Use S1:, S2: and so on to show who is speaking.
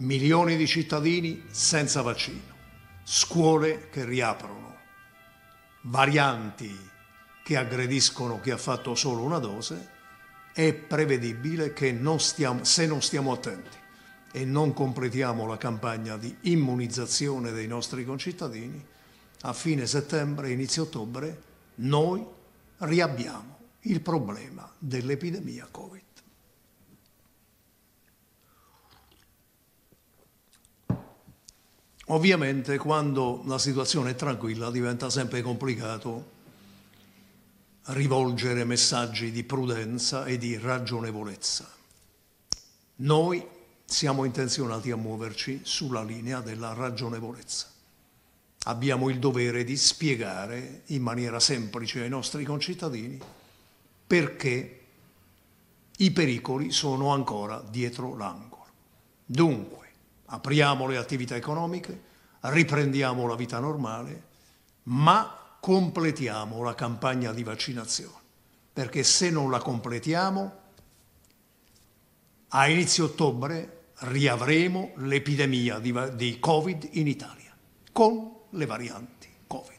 S1: milioni di cittadini senza vaccino, scuole che riaprono, varianti che aggrediscono chi ha fatto solo una dose, è prevedibile che non stiamo, se non stiamo attenti e non completiamo la campagna di immunizzazione dei nostri concittadini, a fine settembre, inizio ottobre, noi riabbiamo il problema dell'epidemia Covid. Ovviamente quando la situazione è tranquilla diventa sempre complicato rivolgere messaggi di prudenza e di ragionevolezza. Noi siamo intenzionati a muoverci sulla linea della ragionevolezza. Abbiamo il dovere di spiegare in maniera semplice ai nostri concittadini perché i pericoli sono ancora dietro l'angolo. Dunque, apriamo le attività economiche, riprendiamo la vita normale, ma completiamo la campagna di vaccinazione, perché se non la completiamo, a inizio ottobre riavremo l'epidemia di, di Covid in Italia, con le varianti Covid.